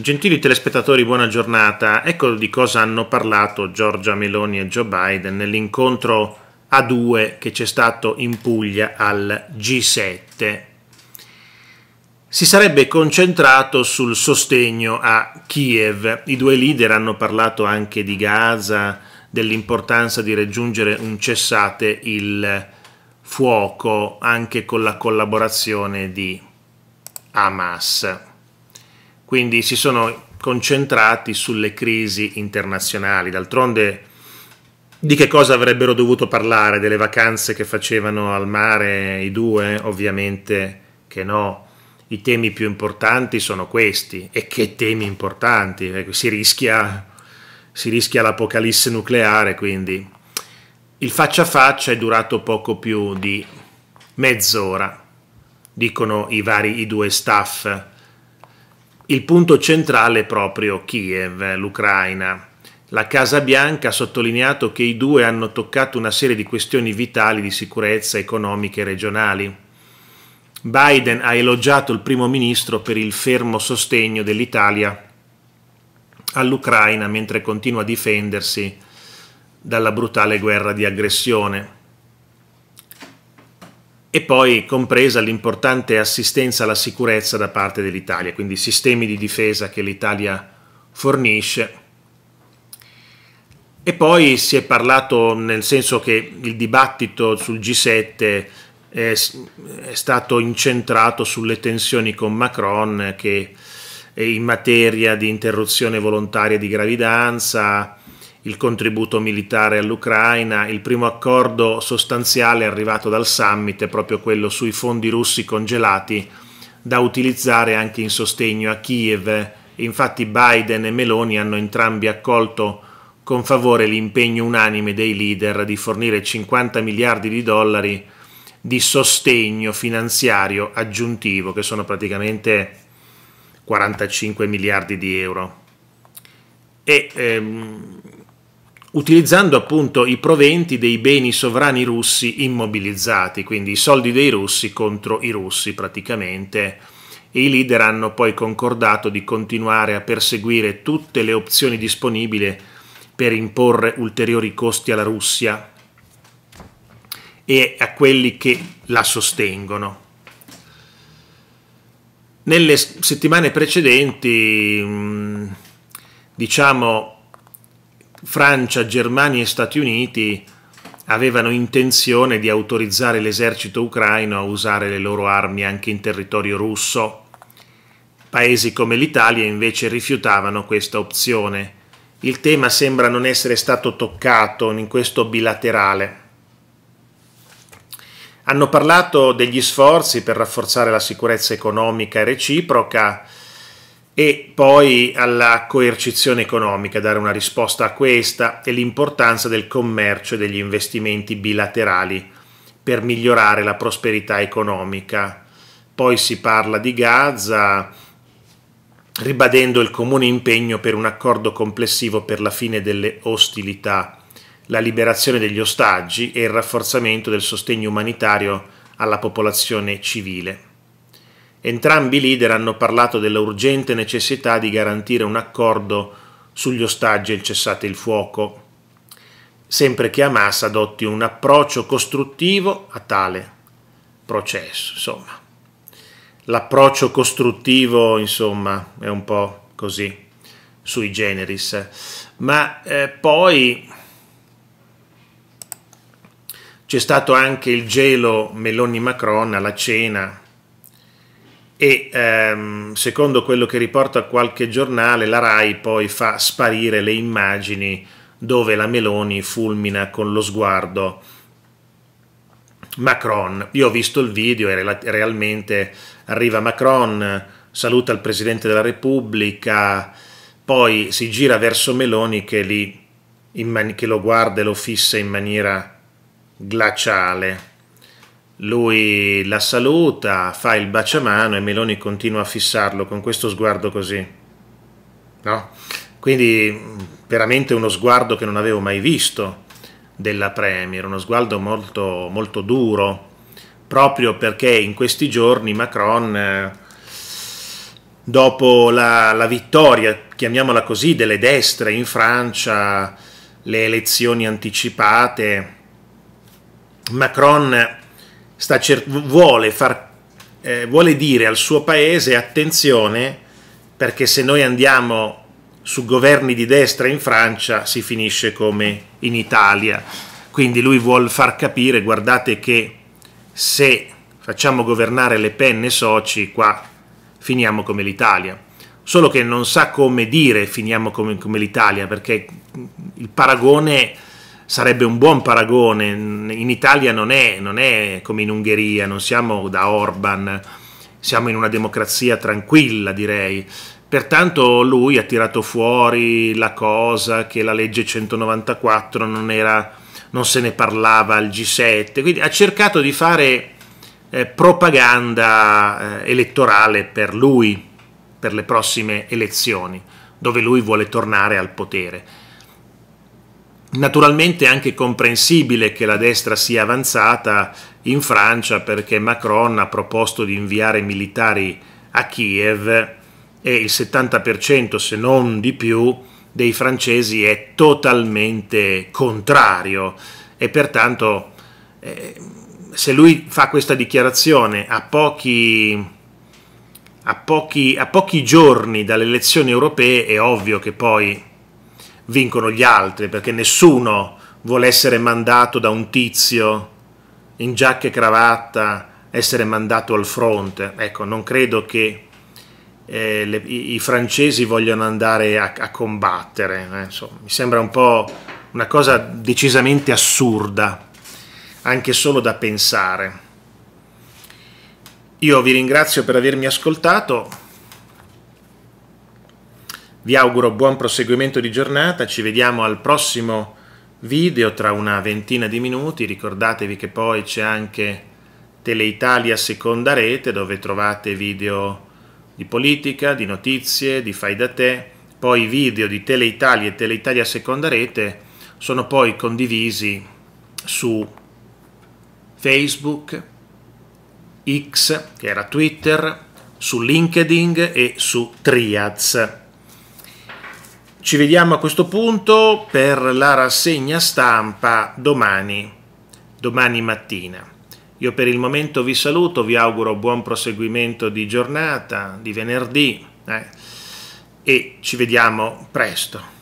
Gentili telespettatori, buona giornata. Ecco di cosa hanno parlato Giorgia Meloni e Joe Biden nell'incontro a 2 che c'è stato in Puglia al G7. Si sarebbe concentrato sul sostegno a Kiev. I due leader hanno parlato anche di Gaza, dell'importanza di raggiungere un cessate il fuoco anche con la collaborazione di Hamas quindi si sono concentrati sulle crisi internazionali. D'altronde di che cosa avrebbero dovuto parlare? Delle vacanze che facevano al mare i due? Ovviamente che no. I temi più importanti sono questi. E che temi importanti? Eh, si rischia, si rischia l'apocalisse nucleare, quindi il faccia a faccia è durato poco più di mezz'ora, dicono i vari i due staff il punto centrale è proprio Kiev, l'Ucraina. La Casa Bianca ha sottolineato che i due hanno toccato una serie di questioni vitali di sicurezza economiche e regionali. Biden ha elogiato il primo ministro per il fermo sostegno dell'Italia all'Ucraina mentre continua a difendersi dalla brutale guerra di aggressione e poi compresa l'importante assistenza alla sicurezza da parte dell'Italia, quindi sistemi di difesa che l'Italia fornisce. E poi si è parlato nel senso che il dibattito sul G7 è, stato incentrato sulle tensioni con Macron che eh, in materia di interruzione volontaria di gravidanza, il contributo militare all'Ucraina, il primo accordo sostanziale arrivato dal summit è proprio quello sui fondi russi congelati da utilizzare anche in sostegno a Kiev. Infatti Biden e Meloni hanno entrambi accolto con favore l'impegno unanime dei leader di fornire 50 miliardi di dollari di sostegno finanziario aggiuntivo, che sono praticamente 45 miliardi di euro. E ehm, utilizzando appunto i proventi dei beni sovrani russi immobilizzati, quindi i soldi dei russi contro i russi praticamente. E I leader hanno poi concordato di continuare a perseguire tutte le opzioni disponibili per imporre ulteriori costi alla Russia e a quelli che la sostengono. Nelle settimane precedenti, diciamo, Francia, Germania e Stati Uniti avevano intenzione di autorizzare l'esercito ucraino a usare le loro armi anche in territorio russo. Paesi come l'Italia invece rifiutavano questa opzione. Il tema sembra non essere stato toccato in questo bilaterale. Hanno parlato degli sforzi per rafforzare la sicurezza economica e reciproca, e poi alla coercizione economica, dare una risposta a questa e l'importanza del commercio e degli investimenti bilaterali per migliorare la prosperità economica. Poi si parla di Gaza, ribadendo il comune impegno per un accordo complessivo per la fine delle ostilità, la liberazione degli ostaggi e il rafforzamento del sostegno umanitario alla popolazione civile. Entrambi i leader hanno parlato dell'urgente necessità di garantire un accordo sugli ostaggi e il cessate il fuoco, sempre che Hamas adotti un approccio costruttivo a tale processo. Insomma, l'approccio costruttivo, insomma, è un po' così sui generis, ma eh, poi c'è stato anche il gelo Meloni Macron alla cena e ehm, secondo quello che riporta qualche giornale la RAI poi fa sparire le immagini dove la Meloni fulmina con lo sguardo Macron. Io ho visto il video e realmente arriva Macron, saluta il Presidente della Repubblica, poi si gira verso Meloni che, lì, che lo guarda e lo fissa in maniera glaciale. Lui la saluta, fa il baciamano e Meloni continua a fissarlo con questo sguardo così. No? Quindi veramente uno sguardo che non avevo mai visto della Premier, uno sguardo molto, molto duro, proprio perché in questi giorni Macron, eh, dopo la, la vittoria, chiamiamola così, delle destre in Francia, le elezioni anticipate, Macron cer- vuole, far, eh, vuole dire al suo paese attenzione perché se noi andiamo su governi di destra in Francia si finisce come in Italia. Quindi lui vuole far capire, guardate che se facciamo governare le penne soci, qua finiamo come l'Italia. Solo che non sa come dire finiamo come, come l'Italia, perché il paragone sarebbe un buon paragone, in Italia non è, non è come in Ungheria, non siamo da Orban, siamo in una democrazia tranquilla direi, Pertanto lui ha tirato fuori la cosa che la legge 194 non, era, non se ne parlava al G7, quindi ha cercato di fare eh, propaganda eh, elettorale per lui, per le prossime elezioni, dove lui vuole tornare al potere. Naturalmente è anche comprensibile che la destra sia avanzata in Francia perché Macron ha proposto di inviare militari a Kiev e il 70% se non di più dei francesi è totalmente contrario e pertanto eh, se lui fa questa dichiarazione a pochi, a pochi, a pochi giorni dalle elezioni europee è ovvio che poi vincono gli altri, perché nessuno vuole essere mandato da un tizio in giacca e cravatta, essere mandato al fronte. Ecco, non credo che eh, le, i, i, francesi vogliano andare a, a combattere. Eh. Insomma, mi sembra un po' una cosa decisamente assurda, anche solo da pensare. Io vi ringrazio per avermi ascoltato. Vi auguro buon proseguimento di giornata, ci vediamo al prossimo video tra una ventina di minuti, ricordatevi che poi c'è anche Teleitalia seconda rete dove trovate video di politica, di notizie, di fai da te, poi i video di Teleitalia e Teleitalia seconda rete sono poi condivisi su Facebook, X che era Twitter, su LinkedIn e su Triads. Ci vediamo a questo punto per la rassegna stampa domani, domani mattina. Io per il momento vi saluto, vi auguro buon proseguimento di giornata, di venerdì eh, e ci vediamo presto.